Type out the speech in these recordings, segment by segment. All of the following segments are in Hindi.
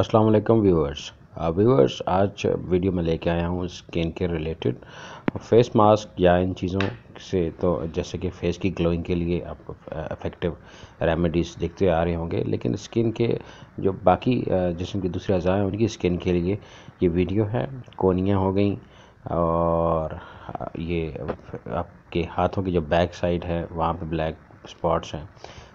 अस्सलाम वालेकुम व्यूअर्स व्यूअर्स आज वीडियो में लेके आया हूँ स्किन के रिलेटेड फेस मास्क या इन चीज़ों से तो जैसे कि फेस की ग्लोइंग के लिए आप इफेक्टिव रेमेडीज़ देखते आ रहे होंगे लेकिन स्किन के जो बाकी जिसम के दूसरे अज़ा हैं उनकी स्किन के लिए ये वीडियो है कोनियाँ हो गई और ये आपके हाथों की जो बैक साइड है वहाँ पर ब्लैक स्पॉट्स हैं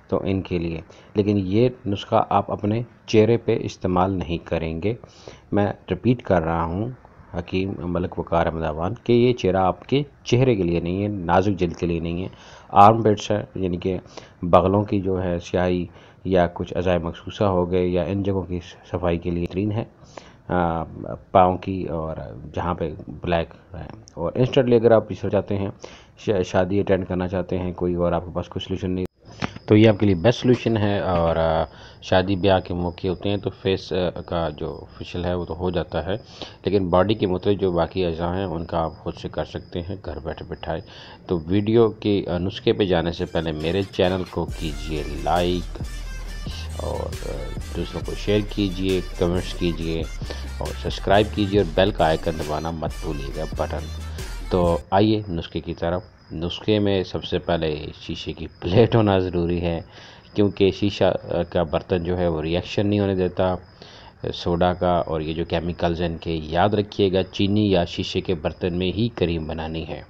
तो इनके लिए लेकिन ये नुस्खा आप अपने चेहरे पे इस्तेमाल नहीं करेंगे मैं रिपीट कर रहा हूँ हकीम मलक वकार अहमदाबाद कि ये चेहरा आपके चेहरे के लिए नहीं है नाजुक जल्द के लिए नहीं है आर्म बेड्स है यानी कि बगलों की जो है स्याही या कुछ अज़ाय मखसूसा हो गए या इन जगहों की सफाई के लिए बेहतरीन है पाँव की और जहाँ पे ब्लैक है और इंस्टेंटली अगर आप पीछे जाते हैं शादी अटेंड करना चाहते हैं कोई और आपके पास कोई सोल्यूशन नहीं तो ये आपके लिए बेस्ट सोल्यूशन है और शादी ब्याह के मौके होते हैं तो फेस का जो फेशियल है वो तो हो जाता है लेकिन बॉडी के मतलब जो बाकी अज़ा हैं उनका आप खुद से कर सकते हैं घर बैठे बैठाए तो वीडियो के नुस्खे पे जाने से पहले मेरे चैनल को कीजिए लाइक और दूसरों को शेयर कीजिए कमेंट्स कीजिए और सब्सक्राइब कीजिए और बेल का आइकन दबाना मत भूलिएगा बटन तो आइए नुस्खे की तरफ नुस्खे में सबसे पहले शीशे की प्लेट होना ज़रूरी है क्योंकि शीशा का बर्तन जो है वो रिएक्शन नहीं होने देता सोडा का और ये जो केमिकल्स हैं इनके याद रखिएगा चीनी या शीशे के बर्तन में ही करीम बनानी है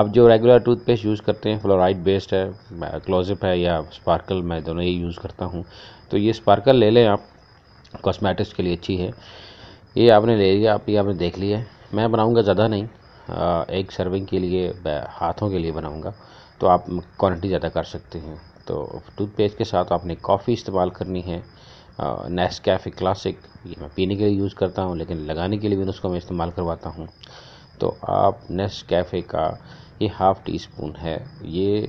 आप जो रेगुलर टूथपेस्ट यूज़ करते हैं फ्लोराइड बेस्ड है क्लोजअप है या स्पार्कल मैं दोनों ही यूज़ करता हूँ तो ये स्पार्कल ले लें आप कॉस्मेटिक्स के लिए अच्छी है ये आपने ले लिया आप ये आपने देख लिया मैं बनाऊँगा ज़्यादा नहीं एग सर्विंग के लिए हाथों के लिए बनाऊँगा तो आप क्वांटिटी ज़्यादा कर सकते हैं तो टूथपेस्ट के साथ आपने कॉफ़ी इस्तेमाल करनी है नेस कैफ़े क्लासिक ये मैं पीने के लिए यूज़ करता हूँ लेकिन लगाने के लिए भी तो उसको मैं इस्तेमाल करवाता हूँ तो आप नेस कैफ़े का ये हाफ़ टी स्पून है ये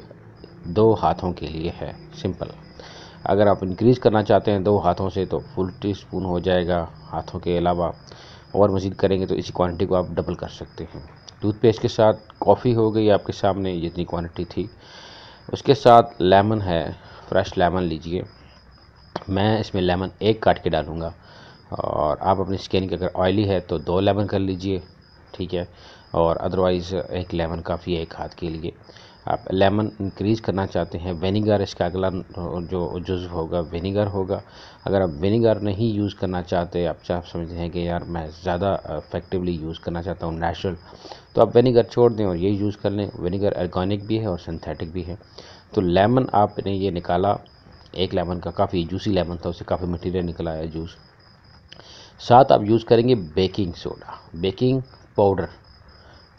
दो हाथों के लिए है सिंपल अगर आप इंक्रीज़ करना चाहते हैं दो हाथों से तो फुल टी स्पून हो जाएगा हाथों के अलावा और मज़ीद करेंगे तो इसी क्वांटिटी को आप डबल कर सकते हैं टूथपेस्ट के साथ कॉफ़ी हो गई आपके सामने जितनी क्वांटिटी थी उसके साथ लेमन है फ्रेश लेमन लीजिए मैं इसमें लेमन एक काट के डालूँगा और आप अपनी स्किन की अगर ऑयली है तो दो लेमन कर लीजिए ठीक है और अदरवाइज़ एक लेमन काफ़ी है एक हाथ के लिए आप लेमन इंक्रीज़ करना चाहते हैं वेनीगर इसका अगला जो जुज्व होगा विनीगर होगा अगर आप विनीगर नहीं यूज़ करना चाहते आप चाह समझते हैं कि यार मैं ज़्यादा इफेक्टिवली यूज़ करना चाहता हूँ नेचुरल तो आप विनीगर छोड़ दें और ये यूज़ कर लें विनीगर ऑर्गेनिक भी है और सिंथेटिक भी है तो लेमन आपने ये निकाला एक लेमन का काफ़ी जूसी लेमन था उससे काफ़ी मटीरियल निकला है जूस साथ आप यूज़ करेंगे baking soda baking powder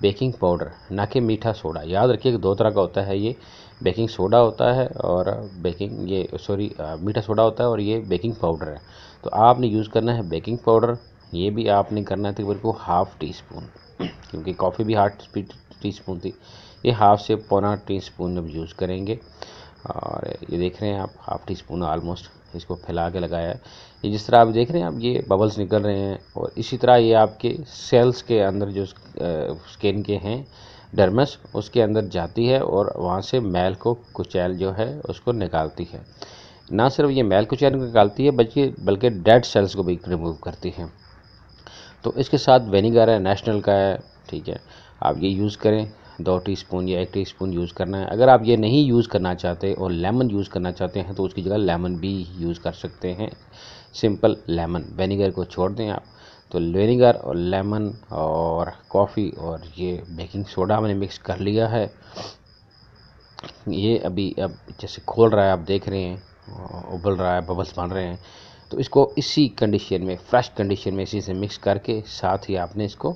baking powder ना कि मीठा सोडा याद रखिए दो तरह का होता है ये बेकिंग सोडा होता है और बेकिंग ये सॉरी मीठा सोडा होता है और ये बेकिंग पाउडर है तो आपने यूज़ करना है बेकिंग पाउडर ये भी आपने करना है तकरीबन को हाफ़ टी स्पून क्योंकि कॉफ़ी भी हाफ टी स्पून थी ये हाफ़ से पौना टी स्पून अब यूज़ करेंगे और ये देख रहे हैं आप हाफ़ टी स्पून ऑलमोस्ट इसको फैला के लगाया है ये जिस तरह आप देख रहे हैं आप ये बबल्स निकल रहे हैं और इसी तरह ये आपके सेल्स के अंदर जो स्किन के हैं डर्मस उसके अंदर जाती है और वहाँ से मैल को कुचैल जो है उसको निकालती है ना सिर्फ ये मैल कुचैल को निकालती है बल्कि बल्कि डेड सेल्स को भी रिमूव करती है तो इसके साथ वेनीगर है नेशनल का है ठीक है आप ये यूज़ करें दो टीस्पून या एक टीस्पून यूज़ करना है अगर आप ये नहीं यूज़ करना चाहते और लेमन यूज़ करना चाहते हैं तो उसकी जगह लेमन भी यूज़ कर सकते हैं सिंपल लेमन वेनीगर को छोड़ दें आप तो वेनीगर और लेमन और कॉफ़ी और ये बेकिंग सोडा मैंने मिक्स कर लिया है ये अभी अब जैसे खोल रहा है आप देख रहे हैं उबल रहा है बबल्स बन रहे हैं तो इसको इसी कंडीशन में फ्रेश कंडीशन में इसी से मिक्स करके साथ ही आपने इसको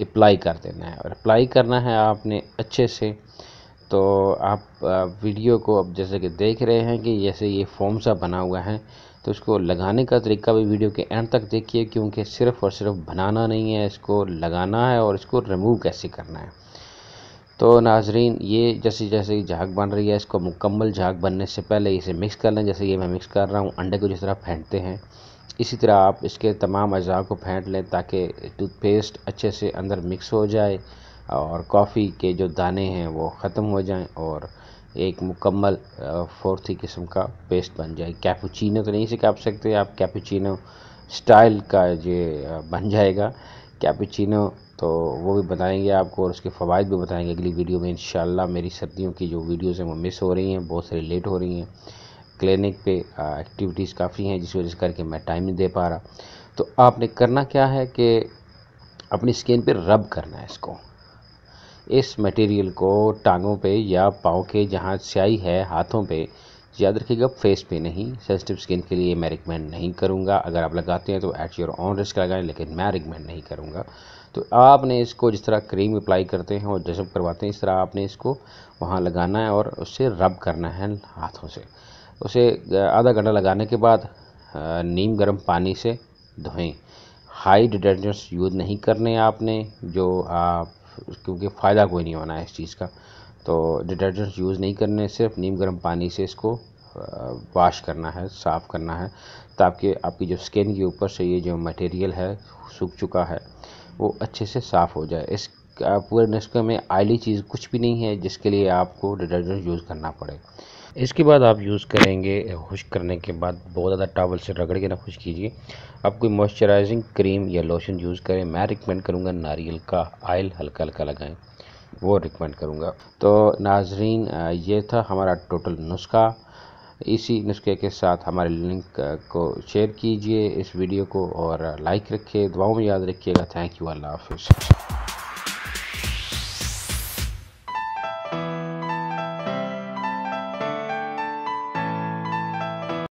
अप्लाई कर देना है और अप्लाई करना है आपने अच्छे से तो आप वीडियो को अब जैसे कि देख रहे हैं कि जैसे ये फॉर्म सा बना हुआ है तो इसको लगाने का तरीका भी वीडियो के एंड तक देखिए क्योंकि सिर्फ़ और सिर्फ बनाना नहीं है इसको लगाना है और इसको रिमूव कैसे करना है तो नाजरीन ये जैसे जैसे झाग बन रही है इसको मुकम्मल झाग बनने से पहले इसे मिक्स कर लें जैसे ये मैं मिक्स कर रहा हूँ अंडे को जिस तरह फेंटते हैं इसी तरह आप इसके तमाम अज़ा को फेंट लें ताकि टूथपेस्ट अच्छे से अंदर मिक्स हो जाए और कॉफ़ी के जो दाने हैं वो ख़त्म हो जाएं और एक मुकम्मल फोर्थी किस्म का पेस्ट बन जाए कैपुचिनो तो नहीं से कह सकते आप कैपुचिनो स्टाइल का ये बन जाएगा कैपुचिनो तो वो भी बताएंगे आपको और उसके फ़वाद भी बताएंगे अगली वीडियो में इन मेरी सर्दियों की जो वीडियोज़ हैं वो मिस हो रही हैं बहुत सारी लेट हो रही हैं क्लिनिक पे एक्टिविटीज़ काफ़ी हैं जिस वजह से करके मैं टाइम नहीं दे पा रहा तो आपने करना क्या है कि अपनी स्किन पे रब करना है इसको इस मटेरियल को टांगों पे या पाँव के जहाँ स्याही है हाथों पे याद रखिएगा फेस पे नहीं सेंसिटिव स्किन के लिए मैं रिकमेंड नहीं करूँगा अगर आप लगाते हैं तो एट योर ऑन रिस्क लगाएं लेकिन मैं रिकमेंड नहीं करूँगा तो आपने इसको जिस तरह क्रीम अप्लाई करते हैं और जजब करवाते हैं इस तरह आपने इसको वहाँ लगाना है और उससे रब करना है हाथों से उसे आधा घंटा लगाने के बाद नीम गर्म पानी से धोएं हाई डिटर्जेंट्स यूज़ नहीं करने आपने जो आप क्योंकि फ़ायदा कोई नहीं होना है इस चीज़ का तो डिटर्जेंट्स यूज़ नहीं करने सिर्फ नीम गर्म पानी से इसको वाश करना है साफ़ करना है ताकि आपकी जो स्किन के ऊपर से ये जो मटेरियल है सूख चुका है वो अच्छे से साफ़ हो जाए इस पूरे नुस्खे में आयली चीज़ कुछ भी नहीं है जिसके लिए आपको डिटर्जेंट यूज़ करना पड़े इसके बाद आप यूज़ करेंगे खुश करने के बाद बहुत ज़्यादा टावल से रगड़ के ना खुश कीजिए आप कोई मॉइस्चराइजिंग क्रीम या लोशन यूज़ करें मैं रिकमेंड करूँगा नारियल का आयल हल्का हल्का लगाएं वो रिकमेंड करूँगा तो नाजरीन ये था हमारा टोटल नुस्खा इसी नुस्खे के साथ हमारे लिंक को शेयर कीजिए इस वीडियो को और लाइक रखिए दुआओं में याद रखिएगा थैंक यू अल्लाह हाफिज़